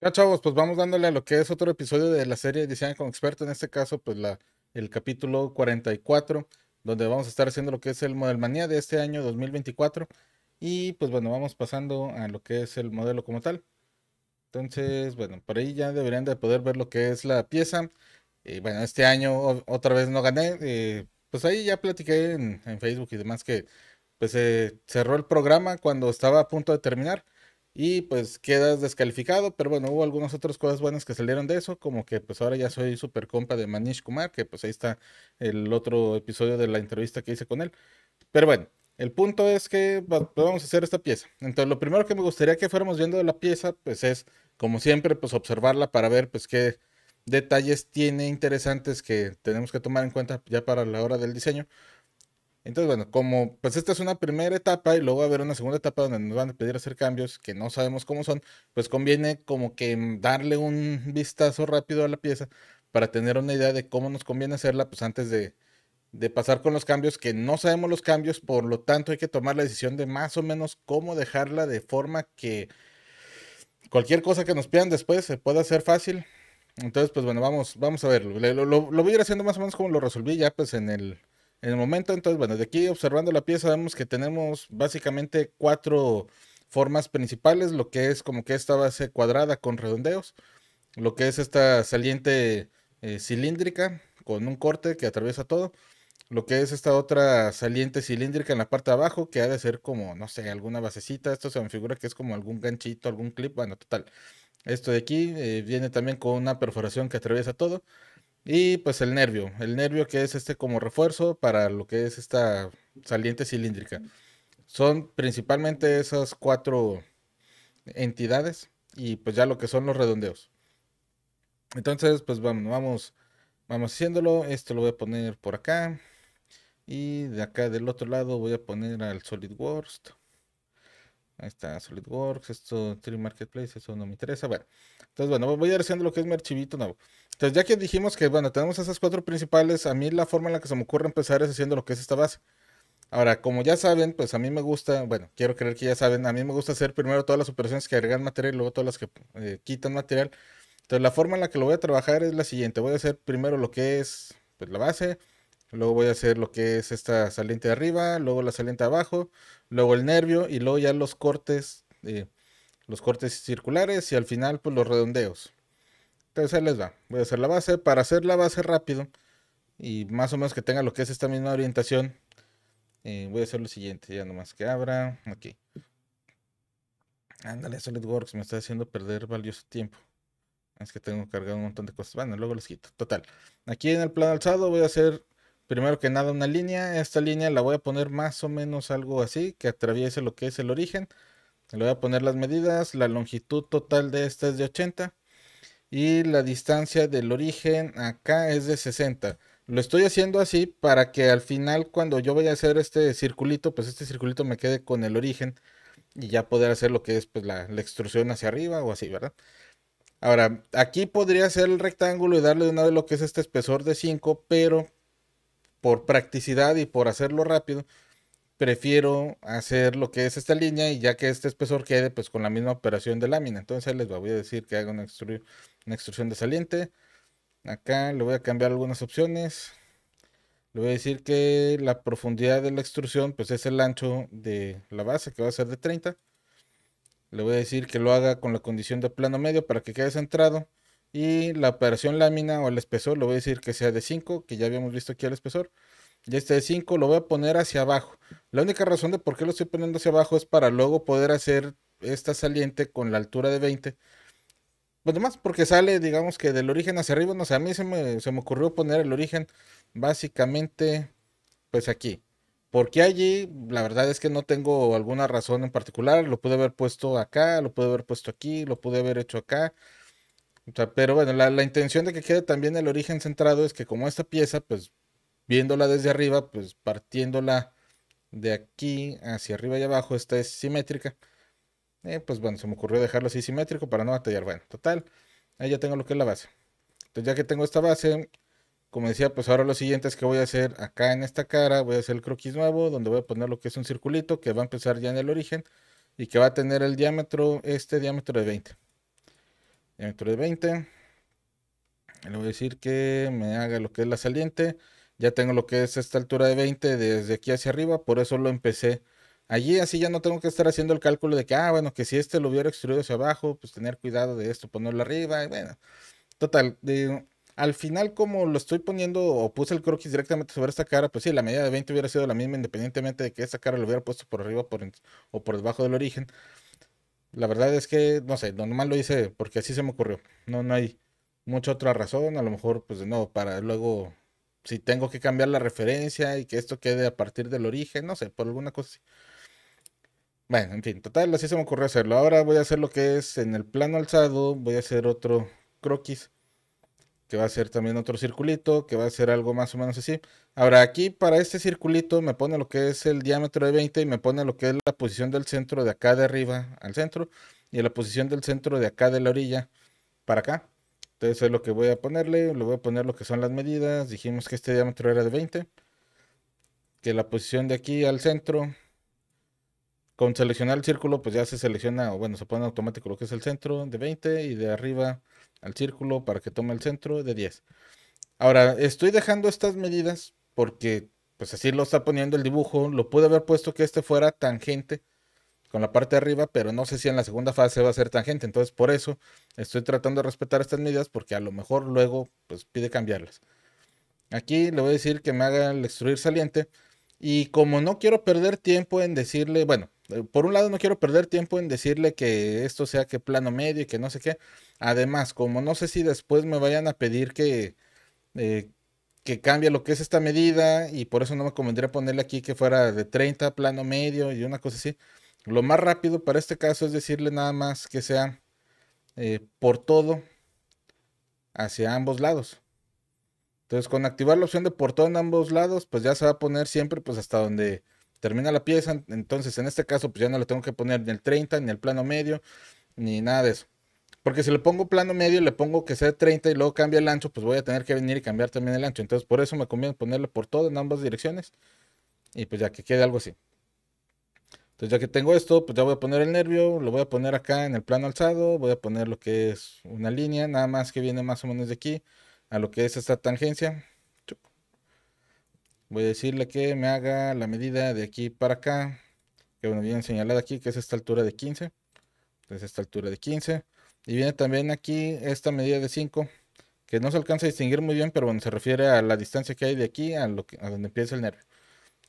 Ya, chavos, pues vamos dándole a lo que es otro episodio de la serie de Diseño con Experto, en este caso, pues la, el capítulo 44, donde vamos a estar haciendo lo que es el Model Manía de este año 2024. Y pues bueno, vamos pasando a lo que es el modelo como tal. Entonces, bueno, por ahí ya deberían de poder ver lo que es la pieza. Y bueno, este año otra vez no gané. Eh, pues ahí ya platiqué en, Facebook y demás que pues se eh, cerró el programa cuando estaba a punto de terminar y pues quedas descalificado, pero bueno, hubo algunas otras cosas buenas que salieron de eso, como que pues ahora ya soy super compa de Manish Kumar, que pues ahí está el otro episodio de la entrevista que hice con él. Pero bueno, el punto es que pues, vamos a hacer esta pieza. Entonces, lo primero que me gustaría que fuéramos viendo de la pieza, pues es, como siempre, pues observarla para ver pues qué detalles tiene interesantes que tenemos que tomar en cuenta ya para la hora del diseño entonces, bueno, como pues esta es una primera etapa y luego va a haber una segunda etapa donde nos van a pedir hacer cambios que no sabemos cómo son, pues conviene como que mm, darle un vistazo rápido a la pieza para tener una idea de cómo nos conviene hacerla, pues antes de, pasar con los cambios, que no sabemos los cambios, por lo tanto hay que tomar la decisión de más o menos cómo dejarla de forma que cualquier cosa que nos pidan después se pueda hacer fácil. Entonces, pues bueno, vamos, vamos a verlo. Lo, lo voy a ir haciendo más o menos como lo resolví ya pues en el en el momento, entonces, bueno, de aquí observando la pieza vemos que tenemos básicamente cuatro formas principales, lo que es como que esta base cuadrada con redondeos, lo que es esta saliente eh, cilíndrica con un corte que atraviesa todo, lo que es esta otra saliente cilíndrica en la parte de abajo, que ha de ser como, no sé, alguna basecita, esto se me figura que es como algún ganchito, algún clip, bueno, total. Esto de aquí eh, viene también con una perforación que atraviesa todo. Y pues el nervio, el nervio que es este como refuerzo para lo que es esta saliente cilíndrica. Son principalmente esas cuatro entidades y pues ya lo que son los redondeos. Entonces, pues vamos, vamos, vamos haciéndolo. esto lo voy a poner por acá. Y de acá del otro lado voy a poner al worst Ahí está SolidWorks, esto, Tree Marketplace, eso no me interesa. Bueno, entonces, bueno, voy a ir haciendo lo que es mi archivito nuevo. Entonces, ya que dijimos que, bueno, tenemos esas cuatro principales, a mí la forma en la que se me ocurre empezar es haciendo lo que es esta base. Ahora, como ya saben, pues a mí me gusta, bueno, quiero creer que ya saben, a mí me gusta hacer primero todas las operaciones que agregan material y luego todas las que eh, quitan material. Entonces, la forma en la que lo voy a trabajar es la siguiente. Voy a hacer primero lo que es pues, la base, Luego voy a hacer lo que es esta saliente de arriba, luego la saliente abajo, luego el nervio y luego ya los cortes, eh, los cortes circulares y al final pues los redondeos. Entonces ahí les va. Voy a hacer la base. Para hacer la base rápido y más o menos que tenga lo que es esta misma orientación, eh, voy a hacer lo siguiente. Ya nomás que abra. Aquí. Ándale, SolidWorks me está haciendo perder valioso tiempo. Es que tengo cargado un montón de cosas. Bueno, luego los quito. Total. Aquí en el plano alzado voy a hacer primero que nada una línea. Esta línea la voy a poner más o menos algo así, que atraviese lo que es el origen. Le voy a poner las medidas. La longitud total de esta es de 80. Y la distancia del origen acá es de 60. Lo estoy haciendo así para que al final cuando yo vaya a hacer este circulito, pues este circulito me quede con el origen y ya poder hacer lo que es pues, la, extrusión hacia arriba o así, ¿verdad? Ahora, aquí podría hacer el rectángulo y darle de una vez lo que es este espesor de 5, pero por practicidad y por hacerlo rápido, prefiero hacer lo que es esta línea y ya que este espesor quede pues con la misma operación de lámina. Entonces les voy a decir que haga una, extrusión de saliente. Acá le voy a cambiar algunas opciones. Le voy a decir que la profundidad de la extrusión pues es el ancho de la base que va a ser de 30. Le voy a decir que lo haga con la condición de plano medio para que quede centrado. Y la operación lámina o el espesor, lo voy a decir que sea de 5, que ya habíamos visto aquí el espesor. Y este de 5 lo voy a poner hacia abajo. La única razón de por qué lo estoy poniendo hacia abajo es para luego poder hacer esta saliente con la altura de 20. Pues más porque sale, digamos que del origen hacia arriba, no sé, a mí se me, se me ocurrió poner el origen básicamente pues aquí. Porque allí, la verdad es que no tengo alguna razón en particular. Lo pude haber puesto acá, lo pude haber puesto aquí, lo pude haber hecho acá pero bueno, la, intención de que quede también el origen centrado es que como esta pieza, pues viéndola desde arriba, pues partiéndola de aquí hacia arriba y abajo, esta es simétrica. Eh, pues bueno, se me ocurrió dejarlo así simétrico para no batallar. Bueno, total, ahí ya tengo lo que es la base. Entonces ya que tengo esta base, como decía, pues ahora lo siguiente es que voy a hacer acá en esta cara, voy a hacer el croquis nuevo, donde voy a poner lo que es un circulito que va a empezar ya en el origen y que va a tener el diámetro, este diámetro de 20 altura de 20. Le voy a decir que me haga lo que es la saliente. Ya tengo lo que es esta altura de 20 desde aquí hacia arriba, por eso lo empecé allí, así ya no tengo que estar haciendo el cálculo de que, ah, bueno, que si este lo hubiera extruido hacia abajo, pues tener cuidado de esto, ponerlo arriba, y bueno. Total, al final como lo estoy poniendo o puse el croquis directamente sobre esta cara, pues sí, la medida de 20 hubiera sido la misma independientemente de que esta cara lo hubiera puesto por arriba o por debajo del origen. La verdad es que, no sé, nomás lo hice porque así se me ocurrió. No, no hay mucha otra razón. A lo mejor, pues no, para luego, si tengo que cambiar la referencia y que esto quede a partir del origen, no sé, por alguna cosa así. Bueno, en fin, total, así se me ocurrió hacerlo. Ahora voy a hacer lo que es en el plano alzado, voy a hacer otro croquis que va a ser también otro circulito, que va a ser algo más o menos así. Ahora aquí para este circulito me pone lo que es el diámetro de 20 y me pone lo que es la posición del centro de acá de arriba al centro y la posición del centro de acá de la orilla para acá. Entonces es lo que voy a ponerle, le voy a poner lo que son las medidas. Dijimos que este diámetro era de 20, que la posición de aquí al centro con seleccionar el círculo pues ya se selecciona, o bueno, se pone automático lo que es el centro de 20 y de arriba al círculo para que tome el centro de 10. Ahora, estoy dejando estas medidas porque pues así lo está poniendo el dibujo. Lo pude haber puesto que este fuera tangente con la parte de arriba, pero no sé si en la segunda fase va a ser tangente. Entonces, por eso estoy tratando de respetar estas medidas porque a lo mejor luego pues pide cambiarlas. Aquí le voy a decir que me haga el extruir saliente y como no quiero perder tiempo en decirle, bueno, eh, por un lado no quiero perder tiempo en decirle que esto sea que plano medio y que no sé qué. Además, como no sé si después me vayan a pedir que, eh, que cambie lo que es esta medida y por eso no me convendría ponerle aquí que fuera de 30 plano medio y una cosa así. Lo más rápido para este caso es decirle nada más que sea eh, por todo hacia ambos lados. Entonces, con activar la opción de por todo en ambos lados, pues ya se va a poner siempre pues hasta donde termina la pieza. Entonces, en este caso, pues ya no le tengo que poner ni el 30, ni el plano medio, ni nada de eso. Porque si le pongo plano medio, le pongo que sea 30 y luego cambia el ancho, pues voy a tener que venir y cambiar también el ancho. Entonces, por eso me conviene ponerle por todo en ambas direcciones. Y pues ya que quede algo así. Entonces, ya que tengo esto, pues ya voy a poner el nervio, lo voy a poner acá en el plano alzado, voy a poner lo que es una línea, nada más que viene más o menos de aquí a lo que es esta tangencia. Voy a decirle que me haga la medida de aquí para acá, que bueno, viene señalada aquí, que es esta altura de 15. Entonces esta altura de 15. Y viene también aquí esta medida de 5, que no se alcanza a distinguir muy bien, pero bueno, se refiere a la distancia que hay de aquí a, lo donde empieza el nervio.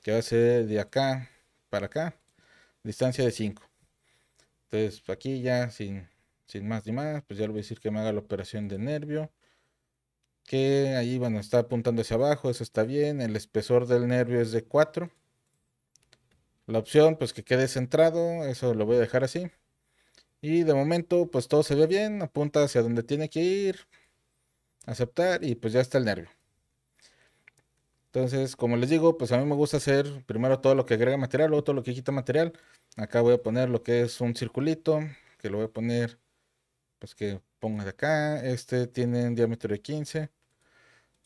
Que va a ser de acá para acá, distancia de 5. Entonces aquí ya sin, sin más ni más, pues ya le voy a decir que me haga la operación de nervio que ahí, bueno, está apuntando hacia abajo, eso está bien, el espesor del nervio es de 4. La opción, pues que quede centrado, eso lo voy a dejar así. Y de momento, pues todo se ve bien, apunta hacia donde tiene que ir, aceptar y pues ya está el nervio. Entonces, como les digo, pues a mí me gusta hacer primero todo lo que agrega material, luego todo lo que quita material. Acá voy a poner lo que es un circulito, que lo voy a poner, pues que ponga de acá. Este tiene un diámetro de 15.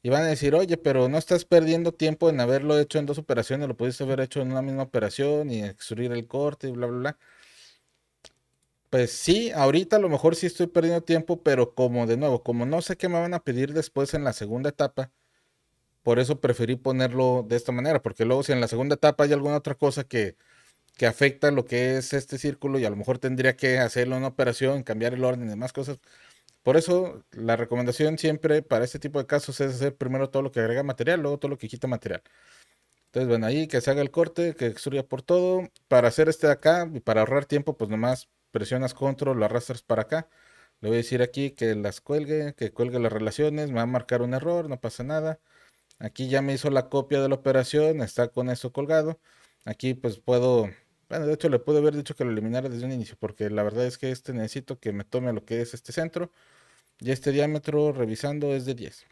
Y van a decir, oye, pero no estás perdiendo tiempo en haberlo hecho en dos operaciones, lo pudiste haber hecho en una misma operación y extruir el corte y bla, bla, bla. Pues sí, ahorita a lo mejor sí estoy perdiendo tiempo, pero como de nuevo, como no sé qué me van a pedir después en la segunda etapa, por eso preferí ponerlo de esta manera, porque luego si en la segunda etapa hay alguna otra cosa que, que afecta lo que es este círculo y a lo mejor tendría que hacerlo en una operación, cambiar el orden y demás cosas, por eso, la recomendación siempre para este tipo de casos es hacer primero todo lo que agrega material, luego todo lo que quita material. Entonces, bueno, ahí que se haga el corte, que extruya por todo. Para hacer este de acá y para ahorrar tiempo, pues nomás presionas control, lo arrastras para acá. Le voy a decir aquí que las cuelgue, que cuelgue las relaciones, me va a marcar un error, no pasa nada. Aquí ya me hizo la copia de la operación, está con eso colgado. Aquí pues puedo bueno, de hecho le pude haber dicho que lo eliminara desde un inicio, porque la verdad es que este necesito que me tome lo que es este centro. Y este diámetro, revisando, es de 10.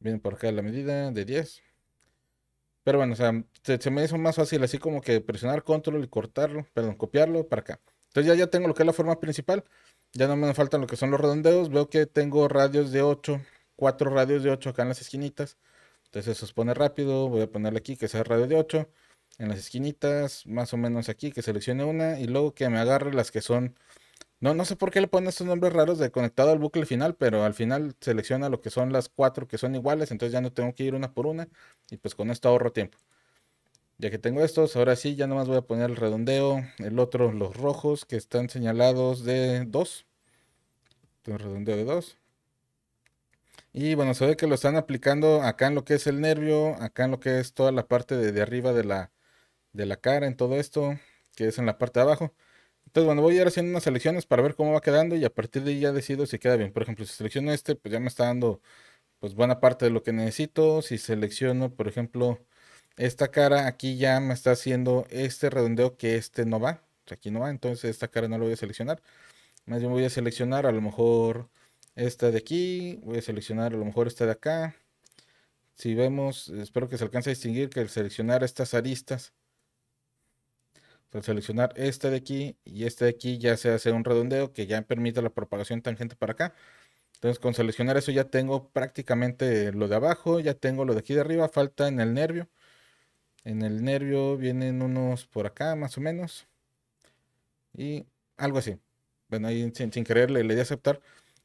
Viene por acá la medida de 10. Pero bueno, o sea, se, me hizo más fácil así como que presionar control y cortarlo, perdón, copiarlo para acá. Entonces ya, ya tengo lo que es la forma principal. Ya no me faltan lo que son los redondeos. Veo que tengo radios de 8, 4 radios de 8 acá en las esquinitas. Entonces eso se pone rápido. Voy a ponerle aquí que sea radio de 8 en las esquinitas, más o menos aquí, que seleccione una y luego que me agarre las que son... No, no sé por qué le ponen estos nombres raros de conectado al bucle final, pero al final selecciona lo que son las cuatro que son iguales, entonces ya no tengo que ir una por una y pues con esto ahorro tiempo. Ya que tengo estos, ahora sí, ya nomás voy a poner el redondeo, el otro, los rojos que están señalados de 2. Entonces redondeo de 2. Y bueno, se ve que lo están aplicando acá en lo que es el nervio, acá en lo que es toda la parte de arriba de la, de la cara en todo esto, que es en la parte de abajo. Entonces, bueno, voy a ir haciendo unas selecciones para ver cómo va quedando y a partir de ahí ya decido si queda bien. Por ejemplo, si selecciono este, pues ya me está dando pues buena parte de lo que necesito. Si selecciono, por ejemplo, esta cara, aquí ya me está haciendo este redondeo que este no va. aquí no va, entonces esta cara no la voy a seleccionar. Más bien voy a seleccionar a lo mejor esta de aquí, voy a seleccionar a lo mejor esta de acá. Si vemos, espero que se alcance a distinguir que el seleccionar estas aristas seleccionar este de aquí y este de aquí ya se hace un redondeo que ya permite la propagación tangente para acá. Entonces con seleccionar eso ya tengo prácticamente lo de abajo, ya tengo lo de aquí de arriba, falta en el nervio. En el nervio vienen unos por acá más o menos. Y algo así. Bueno, ahí sin, querer le, di aceptar.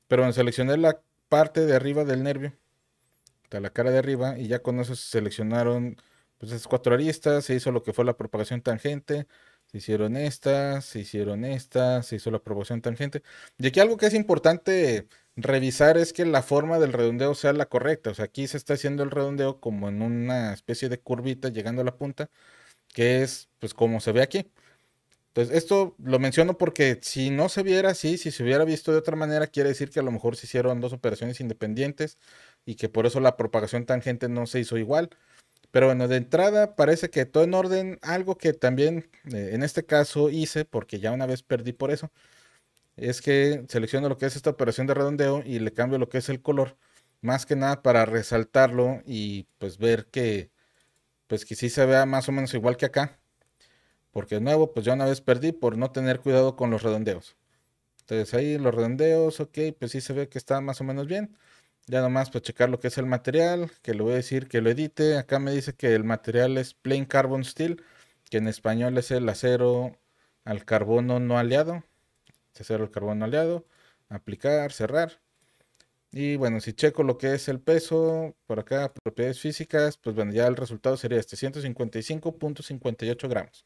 Pero seleccioné la parte de arriba del nervio. Hasta la cara de arriba. Y ya con eso se seleccionaron pues, esas cuatro aristas. Se hizo lo que fue la propagación tangente se hicieron estas, se hicieron estas, se hizo la proporción tangente. Y aquí algo que es importante revisar es que la forma del redondeo sea la correcta. O sea, aquí se está haciendo el redondeo como en una especie de curvita llegando a la punta, que es pues como se ve aquí. Entonces, esto lo menciono porque si no se viera así, si se hubiera visto de otra manera, quiere decir que a lo mejor se hicieron dos operaciones independientes y que por eso la propagación tangente no se hizo igual. Pero bueno, de entrada parece que todo en orden. Algo que también eh, en este caso hice, porque ya una vez perdí por eso, es que selecciono lo que es esta operación de redondeo y le cambio lo que es el color. Más que nada para resaltarlo y pues ver que, pues que sí se vea más o menos igual que acá. Porque de nuevo, pues ya una vez perdí por no tener cuidado con los redondeos. Entonces ahí los redondeos, ok, pues sí se ve que está más o menos bien. Ya nomás para pues, checar lo que es el material, que le voy a decir que lo edite. Acá me dice que el material es plain carbon steel, que en español es el acero al carbono no aliado. Acero al carbono aliado. Aplicar, cerrar. Y bueno, si checo lo que es el peso, por acá, propiedades físicas, pues bueno, ya el resultado sería este, 155.58 gramos.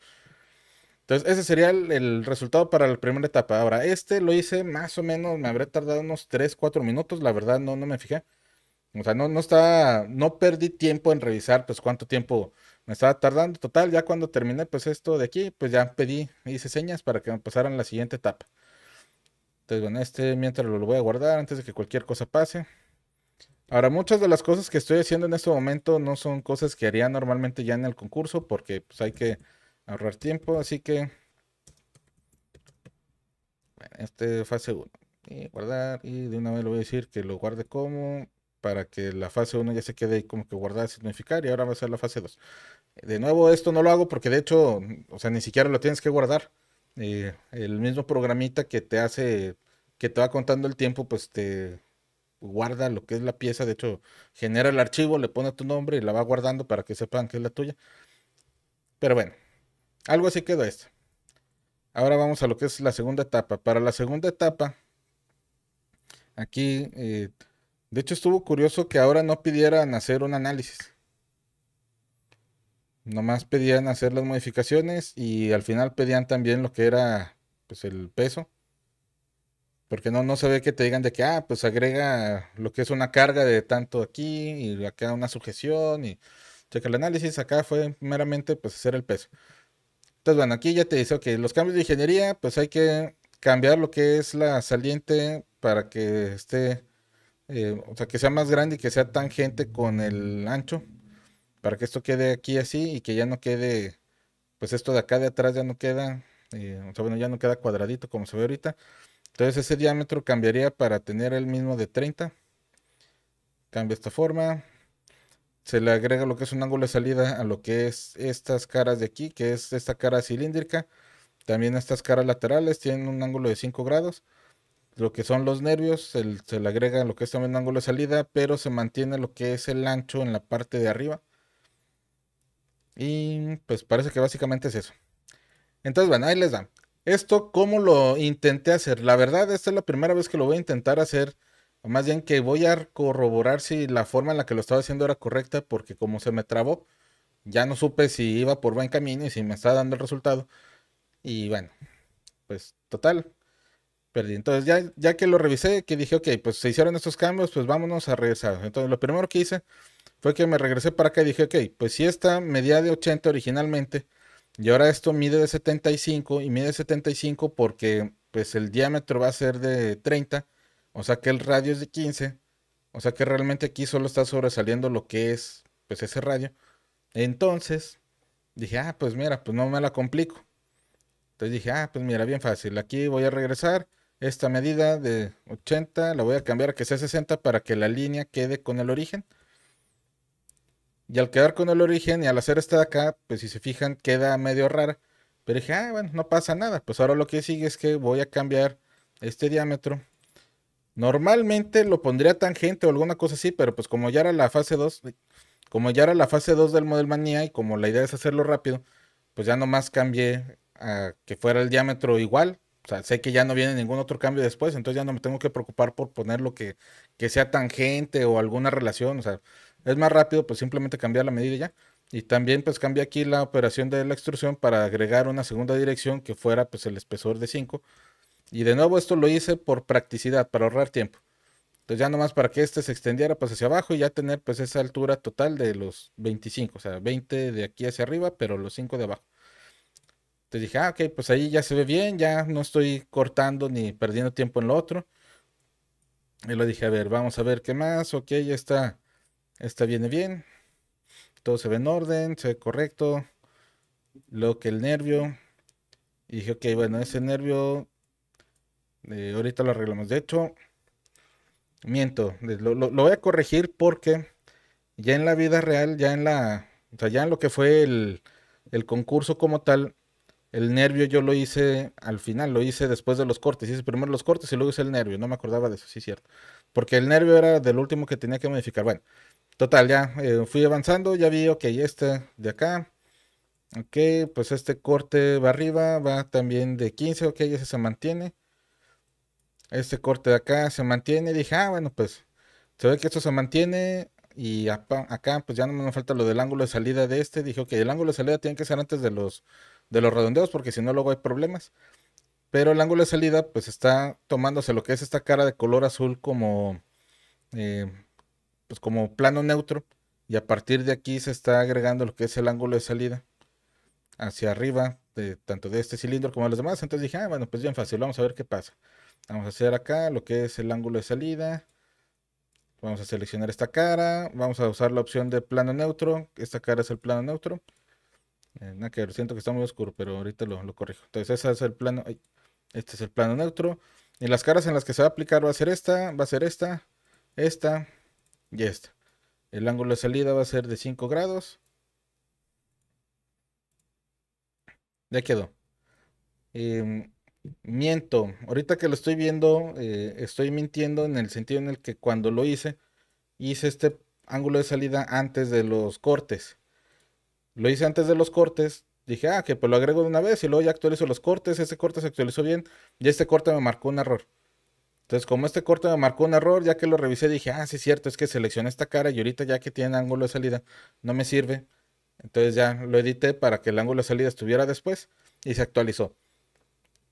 Entonces, ese sería el, resultado para la primera etapa. Ahora, este lo hice más o menos, me habré tardado unos 3, 4 minutos, la verdad no, no me fijé. O sea, no, no estaba, no perdí tiempo en revisar, pues cuánto tiempo me estaba tardando. Total, ya cuando terminé, pues esto de aquí, pues ya pedí, hice señas para que me pasaran la siguiente etapa. Entonces, bueno, este mientras lo, lo voy a guardar antes de que cualquier cosa pase. Ahora, muchas de las cosas que estoy haciendo en este momento no son cosas que haría normalmente ya en el concurso, porque pues hay que ahorrar tiempo, así que bueno, este fase 1 y guardar y de una vez le voy a decir que lo guarde como para que la fase 1 ya se quede ahí como que guardada sin y ahora va a ser la fase 2 de nuevo esto no lo hago porque de hecho o sea ni siquiera lo tienes que guardar eh, el mismo programita que te hace que te va contando el tiempo pues te guarda lo que es la pieza de hecho genera el archivo le pone tu nombre y la va guardando para que sepan que es la tuya pero bueno algo así quedó esto. Ahora vamos a lo que es la segunda etapa. Para la segunda etapa, aquí, eh, de hecho estuvo curioso que ahora no pidieran hacer un análisis. Nomás pedían hacer las modificaciones y al final pedían también lo que era pues, el peso. Porque no, no se ve que te digan de que, ah, pues agrega lo que es una carga de tanto aquí y acá una sujeción y que el análisis. Acá fue meramente pues hacer el peso. Entonces, bueno, aquí ya te dice, ok, los cambios de ingeniería, pues hay que cambiar lo que es la saliente para que esté, eh, o sea, que sea más grande y que sea tangente con el ancho, para que esto quede aquí así y que ya no quede, pues esto de acá de atrás ya no queda, eh, o sea, bueno, ya no queda cuadradito como se ve ahorita. Entonces ese diámetro cambiaría para tener el mismo de 30. Cambia esta forma, se le agrega lo que es un ángulo de salida a lo que es estas caras de aquí, que es esta cara cilíndrica. También estas caras laterales tienen un ángulo de 5 grados. Lo que son los nervios, se le agrega lo que es también un ángulo de salida, pero se mantiene lo que es el ancho en la parte de arriba. Y pues parece que básicamente es eso. Entonces, bueno, ahí les da. Esto, ¿cómo lo intenté hacer? La verdad, esta es la primera vez que lo voy a intentar hacer más bien que voy a corroborar si la forma en la que lo estaba haciendo era correcta, porque como se me trabó, ya no supe si iba por buen camino y si me estaba dando el resultado. Y bueno, pues total, perdí. Entonces ya, ya que lo revisé, que dije, ok, pues se hicieron estos cambios, pues vámonos a regresar. Entonces lo primero que hice fue que me regresé para acá y dije, ok, pues si esta medía de 80 originalmente, y ahora esto mide de 75 y mide 75 porque pues el diámetro va a ser de 30 o sea que el radio es de 15. O sea que realmente aquí solo está sobresaliendo lo que es pues ese radio. Entonces dije, ah, pues mira, pues no me la complico. Entonces dije, ah, pues mira, bien fácil. Aquí voy a regresar esta medida de 80, la voy a cambiar a que sea 60 para que la línea quede con el origen. Y al quedar con el origen y al hacer esta de acá, pues si se fijan, queda medio rara. Pero dije, ah, bueno, no pasa nada. Pues ahora lo que sigue es que voy a cambiar este diámetro Normalmente lo pondría tangente o alguna cosa así, pero pues como ya era la fase 2, como ya era la fase 2 del Model Manía y como la idea es hacerlo rápido, pues ya nomás cambié a que fuera el diámetro igual. O sea, sé que ya no viene ningún otro cambio después, entonces ya no me tengo que preocupar por poner lo que, sea tangente o alguna relación. O sea, es más rápido pues simplemente cambiar la medida ya. Y también pues cambié aquí la operación de la extrusión para agregar una segunda dirección que fuera pues el espesor de 5 y de nuevo esto lo hice por practicidad, para ahorrar tiempo. Entonces ya nomás para que este se extendiera pues hacia abajo y ya tener pues esa altura total de los 25, o sea, 20 de aquí hacia arriba, pero los 5 de abajo. Entonces dije, ah, ok, pues ahí ya se ve bien, ya no estoy cortando ni perdiendo tiempo en lo otro. Y lo dije, a ver, vamos a ver qué más, ok, ya está, esta viene bien, todo se ve en orden, se ve correcto. Luego que el nervio, y dije, ok, bueno, ese nervio eh, ahorita lo arreglamos. De hecho, miento, lo, voy a corregir porque ya en la vida real, ya en la, o sea, ya en lo que fue el, concurso como tal, el nervio yo lo hice al final, lo hice después de los cortes. Hice primero los cortes y luego hice el nervio. No me acordaba de eso, sí, cierto. Porque el nervio era del último que tenía que modificar. Bueno, total, ya eh, fui avanzando, ya vi, ok, este de acá. Ok, pues este corte va arriba, va también de 15, ok, ese se mantiene este corte de acá se mantiene. Dije, ah, bueno, pues se ve que esto se mantiene. Y acá, pues ya no me falta lo del ángulo de salida de este. Dije, ok, el ángulo de salida tiene que ser antes de los, de los redondeos, porque si no, luego hay problemas. Pero el ángulo de salida, pues está tomándose lo que es esta cara de color azul como, eh, pues como plano neutro. Y a partir de aquí se está agregando lo que es el ángulo de salida hacia arriba, de, tanto de este cilindro como de los demás. Entonces dije, ah, bueno, pues bien fácil, vamos a ver qué pasa. Vamos a hacer acá lo que es el ángulo de salida. Vamos a seleccionar esta cara. Vamos a usar la opción de plano neutro. Esta cara es el plano neutro. Eh, nada que siento que está muy oscuro, pero ahorita lo, corrijo. Entonces, ese es el plano. este es el plano neutro. Y las caras en las que se va a aplicar va a ser esta, va a ser esta, esta y esta. El ángulo de salida va a ser de 5 grados. Ya quedó. Y... Em, Miento. Ahorita que lo estoy viendo, eh, estoy mintiendo en el sentido en el que cuando lo hice, hice este ángulo de salida antes de los cortes. Lo hice antes de los cortes. Dije, ah, que pues lo agrego de una vez y luego ya actualizo los cortes. Este corte se actualizó bien y este corte me marcó un error. Entonces, como este corte me marcó un error, ya que lo revisé, dije, ah, sí, cierto, es que seleccioné esta cara y ahorita ya que tiene ángulo de salida, no me sirve. Entonces ya lo edité para que el ángulo de salida estuviera después y se actualizó.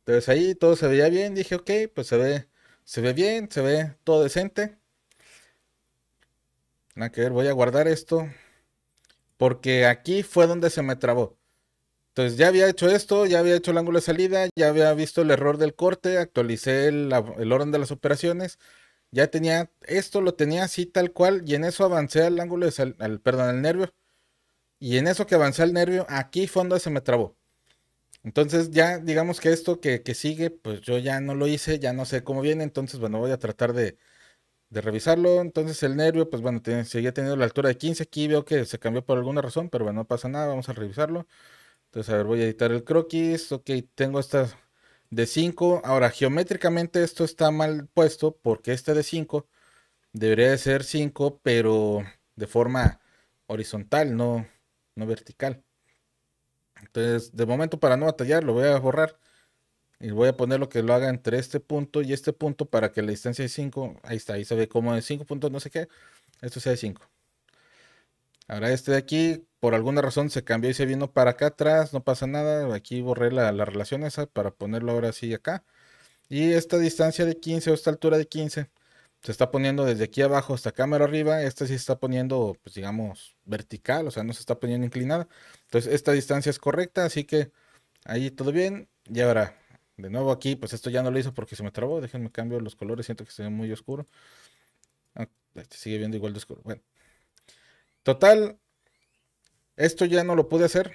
Entonces ahí todo se veía bien, dije, ok, pues se ve, se ve bien, se ve todo decente. Nada que ver, voy a guardar esto. Porque aquí fue donde se me trabó. Entonces ya había hecho esto, ya había hecho el ángulo de salida, ya había visto el error del corte, actualicé el, orden de las operaciones, ya tenía esto, lo tenía así tal cual, y en eso avancé al ángulo de sal, perdón, al nervio. Y en eso que avancé al nervio, aquí fue se me trabó. Entonces ya digamos que esto que, sigue, pues yo ya no lo hice, ya no sé cómo viene, entonces bueno, voy a tratar de, de revisarlo. Entonces el nervio, pues bueno, seguía teniendo la altura de 15, aquí veo que se cambió por alguna razón, pero bueno, no pasa nada, vamos a revisarlo. Entonces a ver, voy a editar el croquis, ok, tengo esta de 5. Ahora, geométricamente esto está mal puesto porque esta de 5 debería de ser 5, pero de forma horizontal, no, no vertical. Entonces, de momento para no batallar, lo voy a borrar. Y voy a poner lo que lo haga entre este punto y este punto para que la distancia de 5, ahí está, ahí se ve como de 5 puntos, no sé qué, esto sea de 5. Ahora este de aquí, por alguna razón se cambió y se vino para acá atrás, no pasa nada, aquí borré la, la relación esa para ponerlo ahora así acá. Y esta distancia de 15 o esta altura de 15 se está poniendo desde aquí abajo hasta cámara arriba. Esta sí está poniendo, pues digamos, vertical, o sea, no se está poniendo inclinada. Entonces, esta distancia es correcta, así que ahí todo bien. Y ahora, de nuevo aquí, pues esto ya no lo hizo porque se me trabó. Déjenme cambio los colores, siento que se ve muy oscuro. Ah, sigue viendo igual de oscuro. Bueno, total, esto ya no lo pude hacer,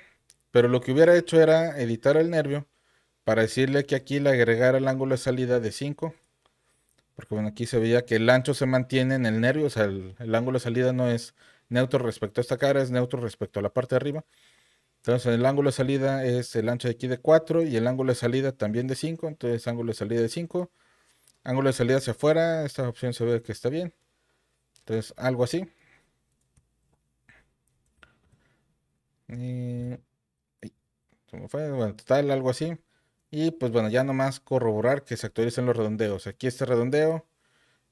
pero lo que hubiera hecho era editar el nervio para decirle que aquí le agregara el ángulo de salida de 5 porque aquí se veía que el ancho se mantiene en el nervio, o sea, el, ángulo de salida no es neutro respecto a esta cara, es neutro respecto a la parte de arriba. Entonces el ángulo de salida es el ancho de aquí de 4 y el ángulo de salida también de 5. Entonces ángulo de salida de 5. Ángulo de salida hacia afuera. Esta opción se ve que está bien. Entonces algo así. Eh, fue? Bueno, total, algo así. Y pues bueno, ya nomás corroborar que se actualicen los redondeos. Aquí este redondeo,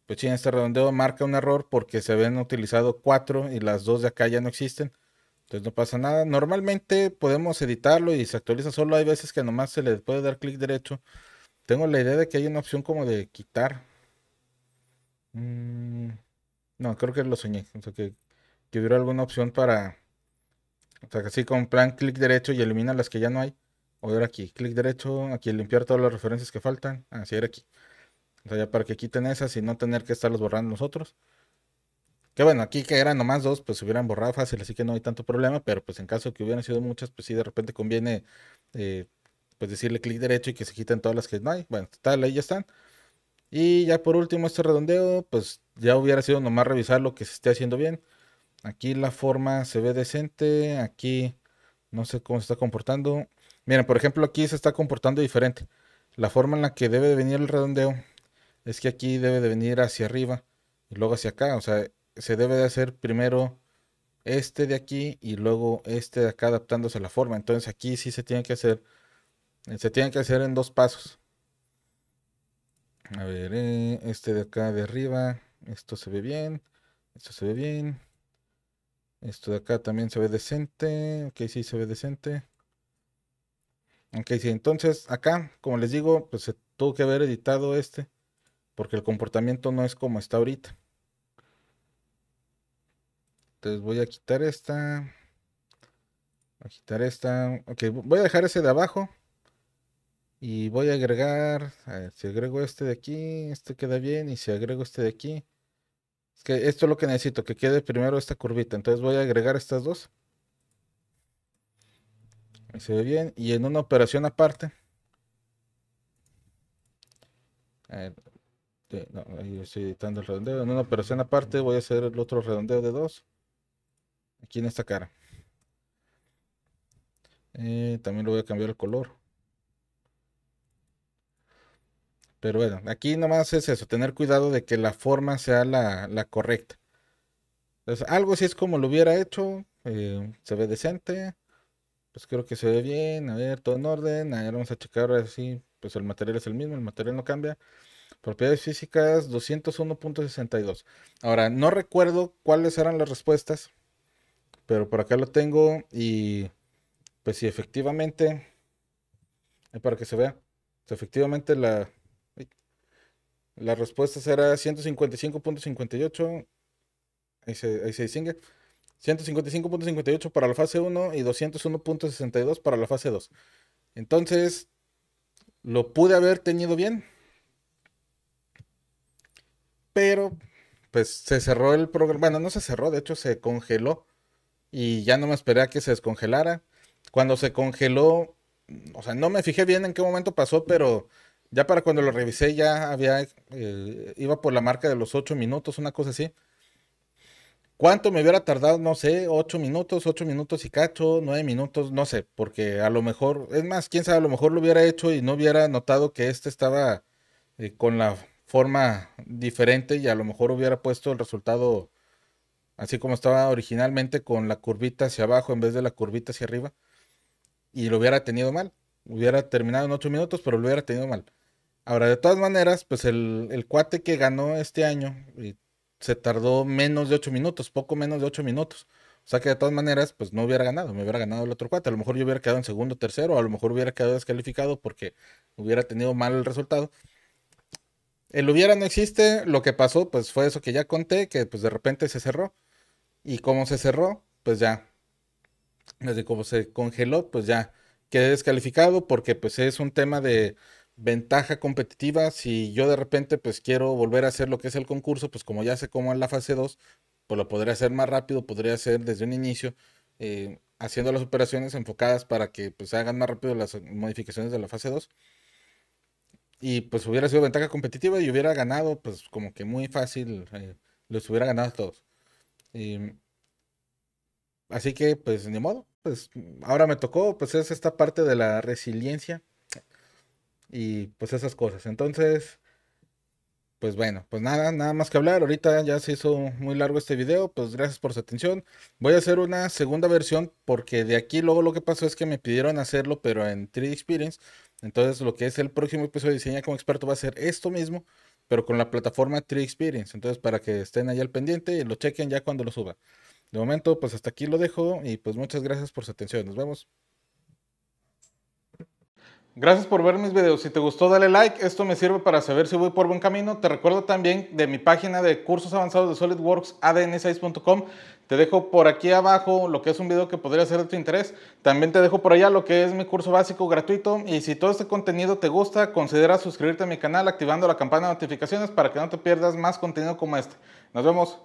pues en este redondeo marca un error porque se habían utilizado cuatro y las dos de acá ya no existen. Entonces no pasa nada. Normalmente podemos editarlo y se actualiza solo. Hay veces que nomás se le puede dar clic derecho. Tengo la idea de que hay una opción como de quitar. Mm, no, creo que lo soñé. O sea, que, que hubiera alguna opción para... O sea, así con plan clic derecho y elimina las que ya no hay o ver aquí. Clic derecho, aquí limpiar todas las referencias que faltan. Así era aquí. O sea, ya para que quiten esas y no tener que estarlos borrando nosotros. Que bueno, aquí que eran nomás dos, pues se hubieran borrado fácil, así que no hay tanto problema, pero pues en caso que hubieran sido muchas, pues sí, de repente conviene eh, pues decirle clic derecho y que se quiten todas las que no hay. Bueno, total, ahí ya están. Y ya por último, este redondeo, pues ya hubiera sido nomás revisar lo que se esté haciendo bien. Aquí la forma se ve decente, aquí no sé cómo se está comportando. Miren, por ejemplo, aquí se está comportando diferente. La forma en la que debe de venir el redondeo es que aquí debe de venir hacia arriba y luego hacia acá. O sea, se debe de hacer primero este de aquí y luego este de acá adaptándose a la forma. Entonces aquí sí se tiene que hacer, se tiene que hacer en dos pasos. A ver, eh, este de acá de arriba, esto se ve bien, esto se ve bien. Esto de acá también se ve decente, ok, sí se ve decente. Ok, sí, entonces acá, como les digo, pues se tuvo que haber editado este, porque el comportamiento no es como está ahorita. Entonces voy a quitar esta. Voy a quitar esta. Ok, voy a dejar ese de abajo. Y voy a agregar, si agrego este de aquí, este queda bien. Y si agrego este de aquí, es que esto es lo que necesito, que quede primero esta curvita. Entonces voy a agregar estas dos. Se ve bien. Y en una operación aparte. Eh, estoy editando el redondeo. En una operación aparte voy a hacer el otro redondeo de 2. Aquí en esta cara. Eh, también lo voy a cambiar el color. Pero bueno, aquí nomás es eso, tener cuidado de que la forma sea la, correcta. Entonces, algo así es como lo hubiera hecho. Eh, se ve decente pues creo que se ve bien, a ver, todo en orden, a ver, vamos a checar ahora sí, pues el material es el mismo, el material no cambia. Propiedades físicas 201.62. Ahora, no recuerdo cuáles eran las respuestas, pero por acá lo tengo y pues si efectivamente, eh, para que se vea, efectivamente la, la respuesta será 155.58, ahí se, ahí se distingue, 155.58 para la fase 1 y 201.62 para la fase 2. Entonces, lo pude haber tenido bien. Pero, pues se cerró el programa. Bueno, no se cerró, de hecho se congeló. Y ya no me esperé a que se descongelara. Cuando se congeló, o sea, no me fijé bien en qué momento pasó, pero ya para cuando lo revisé ya había, eh, iba por la marca de los 8 minutos, una cosa así. ¿Cuánto me hubiera tardado? No sé, ocho minutos, ocho minutos y cacho, nueve minutos, no sé, porque a lo mejor, es más, quién sabe, a lo mejor lo hubiera hecho y no hubiera notado que este estaba eh, con la forma diferente y a lo mejor hubiera puesto el resultado así como estaba originalmente con la curvita hacia abajo en vez de la curvita hacia arriba y lo hubiera tenido mal. Hubiera terminado en ocho minutos, pero lo hubiera tenido mal. Ahora, de todas maneras, pues el, el cuate que ganó este año y se tardó menos de ocho minutos, poco menos de ocho minutos. O sea que de todas maneras, pues no hubiera ganado, me hubiera ganado el otro cuate. A lo mejor yo hubiera quedado en segundo, tercero, a lo mejor hubiera quedado descalificado porque hubiera tenido mal el resultado. El hubiera no existe, lo que pasó, pues fue eso que ya conté, que pues de repente se cerró. Y como se cerró, pues ya, desde cómo se congeló, pues ya quedé descalificado porque pues es un tema de ventaja competitiva. Si yo de repente pues quiero volver a hacer lo que es el concurso, pues como ya sé cómo es la fase 2, pues lo podría hacer más rápido, podría hacer desde un inicio, eh, haciendo las operaciones enfocadas para que pues hagan más rápido las eh, modificaciones de la fase 2. Y pues hubiera sido ventaja competitiva y hubiera ganado pues como que muy fácil, eh, los hubiera ganado todos. así que pues ni modo, pues ahora me tocó, pues es esta parte de la resiliencia y pues esas cosas. Entonces, pues bueno, pues nada, nada más que hablar. Ahorita ya se hizo muy largo este video, pues gracias por su atención. Voy a hacer una segunda versión porque de aquí luego lo que pasó es que me pidieron hacerlo, pero en 3D Experience. Entonces lo que es el próximo episodio de Diseña como Experto va a ser esto mismo, pero con la plataforma 3D Experience. Entonces para que estén ahí al pendiente y lo chequen ya cuando lo suba. De momento, pues hasta aquí lo dejo y pues muchas gracias por su atención. Nos vemos. Gracias por ver mis videos. Si te gustó, dale like. Esto me sirve para saber si voy por buen camino. Te recuerdo también de mi página de cursos avanzados de SolidWorks, adn6.com. Te dejo por aquí abajo lo que es un video que podría ser de tu interés. También te dejo por allá lo que es mi curso básico gratuito. Y si todo este contenido te gusta, considera suscribirte a mi canal activando la campana de notificaciones para que no te pierdas más contenido como este. Nos vemos.